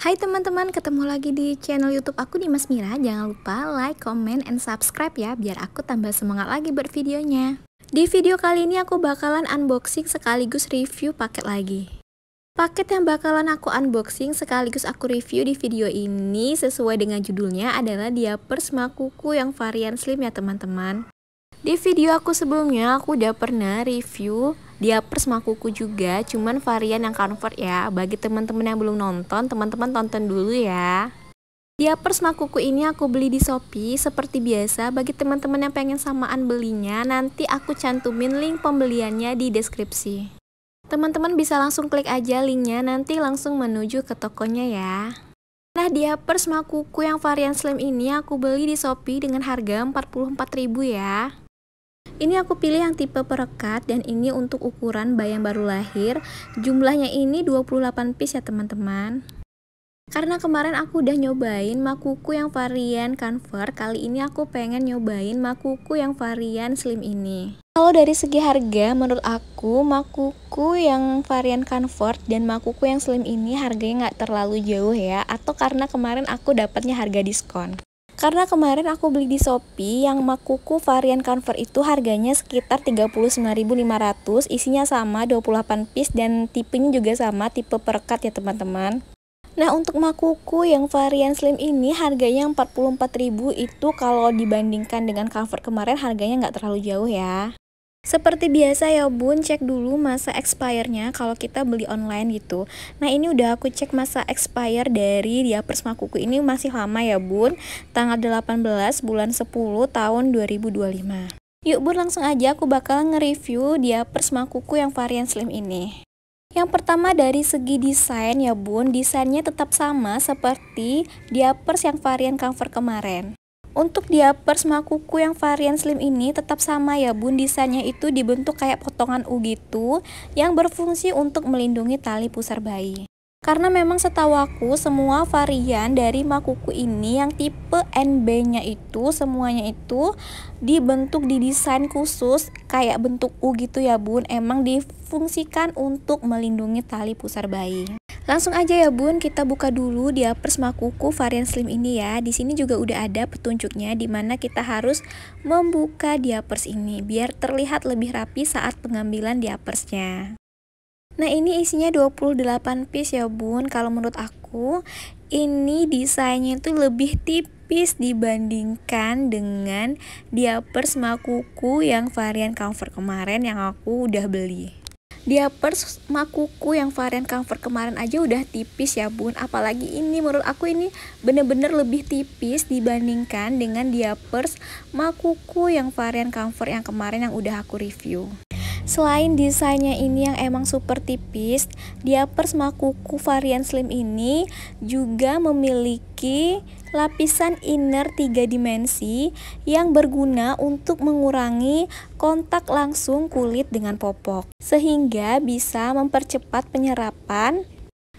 Hai teman-teman, ketemu lagi di channel YouTube aku Dimas Mira. Jangan lupa like, comment, and subscribe ya, biar aku tambah semangat lagi buat videonya. Di video kali ini aku bakalan unboxing sekaligus review paket lagi. Paket yang bakalan aku unboxing sekaligus aku review di video ini sesuai dengan judulnya adalah diaper semak kuku yang varian slim ya teman-teman. Di video aku sebelumnya aku udah pernah review diapers sama juga cuman varian yang comfort ya bagi teman-teman yang belum nonton teman-teman tonton dulu ya Diapers makuku ini aku beli di Shopee seperti biasa bagi teman-teman yang pengen samaan belinya nanti aku cantumin link pembeliannya di deskripsi. Teman-teman bisa langsung klik aja linknya nanti langsung menuju ke tokonya ya. Nah persma kuku yang varian slim ini aku beli di Shopee dengan harga 44.000 ya. Ini aku pilih yang tipe perekat dan ini untuk ukuran bayi yang baru lahir. Jumlahnya ini 28 piece ya teman-teman. Karena kemarin aku udah nyobain makuku yang varian Canver, kali ini aku pengen nyobain makuku yang varian slim ini. Kalau dari segi harga, menurut aku makuku yang varian Comfort dan makuku yang slim ini harganya nggak terlalu jauh ya, atau karena kemarin aku dapatnya harga diskon. Karena kemarin aku beli di Shopee yang Makuku varian cover itu harganya sekitar 39.500, isinya sama 28 piece dan tipenya juga sama, tipe perekat ya teman-teman. Nah, untuk Makuku yang varian slim ini harganya 44.000 itu kalau dibandingkan dengan cover kemarin harganya nggak terlalu jauh ya. Seperti biasa ya bun, cek dulu masa expirednya kalau kita beli online gitu. Nah ini udah aku cek masa expire dari dia Persma Kuku ini masih lama ya bun, tanggal 18 bulan 10 tahun 2025. Yuk bun langsung aja aku bakal nge-review dia Persma Kuku yang varian slim ini. Yang pertama dari segi desain ya bun, desainnya tetap sama seperti diapers yang varian cover kemarin. Untuk upper semua kuku yang varian slim ini tetap sama ya bun Desainnya itu dibentuk kayak potongan U gitu Yang berfungsi untuk melindungi tali pusar bayi karena memang setahu aku semua varian dari makuku ini yang tipe NB-nya itu semuanya itu dibentuk didesain khusus kayak bentuk U gitu ya bun emang difungsikan untuk melindungi tali pusar bayi. Langsung aja ya bun, kita buka dulu di Apers Makuku varian slim ini ya. Di sini juga udah ada petunjuknya di mana kita harus membuka diapers ini biar terlihat lebih rapi saat pengambilan diapersnya. Nah ini isinya 28 piece ya bun, kalau menurut aku ini desainnya itu lebih tipis dibandingkan dengan diapers makuku yang varian comfort kemarin yang aku udah beli diapers makuku yang varian comfort kemarin aja udah tipis ya bun apalagi ini menurut aku ini bener-bener lebih tipis dibandingkan dengan diapers makuku yang varian comfort yang kemarin yang udah aku review Selain desainnya ini yang emang super tipis, diapers Makuku varian slim ini juga memiliki lapisan inner tiga dimensi yang berguna untuk mengurangi kontak langsung kulit dengan popok sehingga bisa mempercepat penyerapan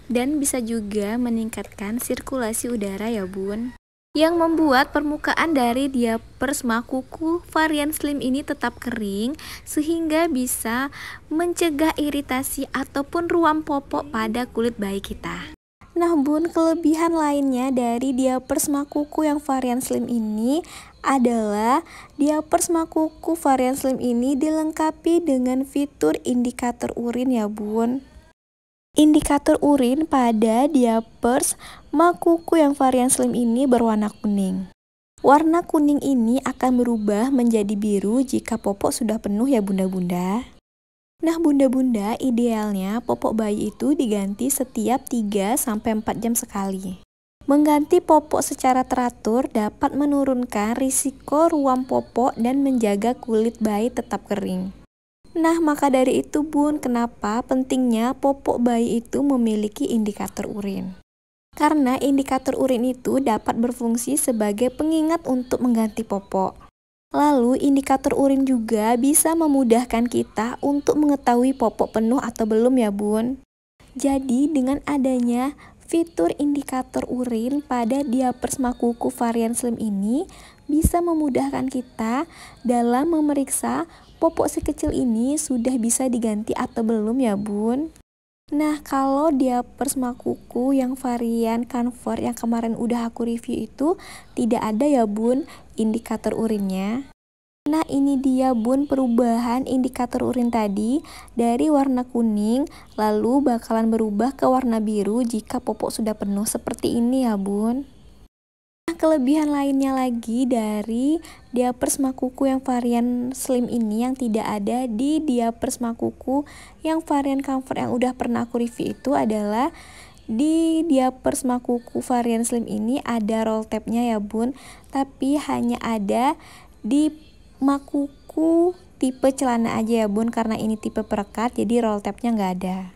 dan bisa juga meningkatkan sirkulasi udara ya bun yang membuat permukaan dari diapers kuku varian slim ini tetap kering sehingga bisa mencegah iritasi ataupun ruam popok pada kulit bayi kita. Nah, bun kelebihan lainnya dari diapers kuku yang varian slim ini adalah diapers kuku varian slim ini dilengkapi dengan fitur indikator urin ya bun. Indikator urin pada diapers makuku yang varian slim ini berwarna kuning. Warna kuning ini akan berubah menjadi biru jika popok sudah penuh ya bunda-bunda. Nah bunda-bunda, idealnya popok bayi itu diganti setiap 3-4 jam sekali. Mengganti popok secara teratur dapat menurunkan risiko ruam popok dan menjaga kulit bayi tetap kering. Nah, maka dari itu, Bun, kenapa pentingnya popok bayi itu memiliki indikator urin? Karena indikator urin itu dapat berfungsi sebagai pengingat untuk mengganti popok. Lalu, indikator urin juga bisa memudahkan kita untuk mengetahui popok penuh atau belum ya, Bun. Jadi, dengan adanya Fitur indikator urin pada diapers makuku varian slim ini bisa memudahkan kita dalam memeriksa popok sekecil ini sudah bisa diganti atau belum ya bun? Nah kalau diapers makuku yang varian comfort yang kemarin udah aku review itu tidak ada ya bun indikator urinnya. Nah ini dia bun perubahan indikator urin tadi dari warna kuning lalu bakalan berubah ke warna biru jika popok sudah penuh seperti ini ya bun kelebihan lainnya lagi dari diapers makuku yang varian slim ini yang tidak ada di diapers makuku yang varian comfort yang udah pernah aku review itu adalah di diapers makuku varian slim ini ada roll tabnya ya bun tapi hanya ada di makuku tipe celana aja ya bun karena ini tipe perekat jadi roll tabnya nggak ada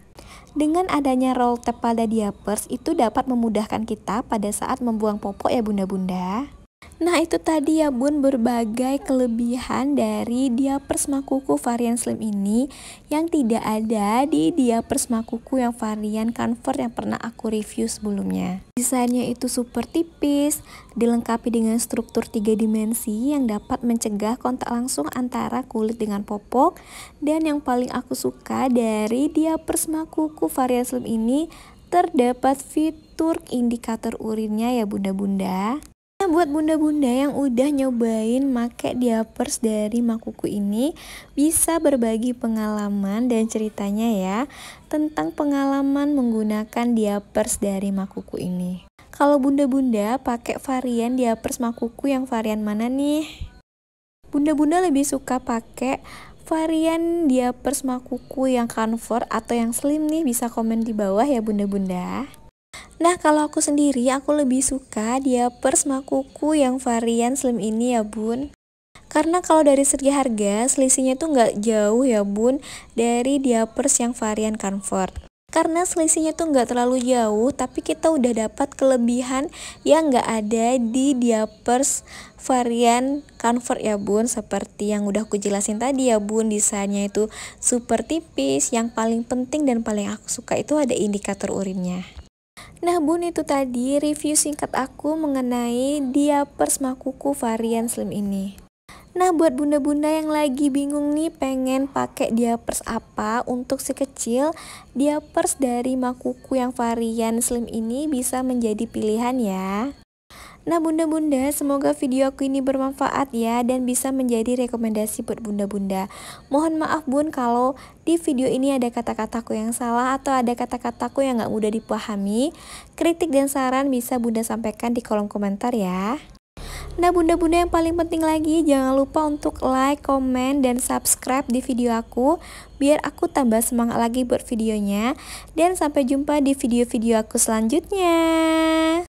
dengan adanya roll tape pada diapers itu dapat memudahkan kita pada saat membuang popok ya bunda-bunda. Nah itu tadi ya bun berbagai kelebihan dari diapers makuku varian slim ini yang tidak ada di diapers makuku yang varian comfort yang pernah aku review sebelumnya. Desainnya itu super tipis, dilengkapi dengan struktur tiga dimensi yang dapat mencegah kontak langsung antara kulit dengan popok dan yang paling aku suka dari diapers makuku varian slim ini terdapat fitur indikator urinnya ya bunda-bunda Nah buat bunda-bunda yang udah nyobain make diapers dari Makuku ini Bisa berbagi pengalaman dan ceritanya ya Tentang pengalaman menggunakan diapers dari Makuku ini Kalau bunda-bunda pakai varian diapers Makuku yang varian mana nih? Bunda-bunda lebih suka pakai varian diapers Makuku yang comfort atau yang slim nih bisa komen di bawah ya bunda-bunda Nah kalau aku sendiri aku lebih suka diapers makuku yang varian slim ini ya bun karena kalau dari segi harga selisihnya tuh nggak jauh ya bun dari diapers yang varian comfort karena selisihnya tuh nggak terlalu jauh tapi kita udah dapat kelebihan yang nggak ada di diapers varian comfort ya bun seperti yang udah aku jelasin tadi ya bun desainnya itu super tipis yang paling penting dan paling aku suka itu ada indikator urinnya Nah bun itu tadi review singkat aku mengenai diapers makuku varian slim ini. Nah buat bunda-bunda yang lagi bingung nih pengen pakai diapers apa untuk si kecil, diapers dari makuku yang varian slim ini bisa menjadi pilihan ya. Nah bunda-bunda, semoga video aku ini bermanfaat ya dan bisa menjadi rekomendasi buat bunda-bunda. Mohon maaf bun kalau di video ini ada kata-kataku yang salah atau ada kata-kataku yang gak mudah dipahami. Kritik dan saran bisa bunda sampaikan di kolom komentar ya. Nah bunda-bunda yang paling penting lagi jangan lupa untuk like, komen, dan subscribe di video aku Biar aku tambah semangat lagi buat videonya Dan sampai jumpa di video-video aku selanjutnya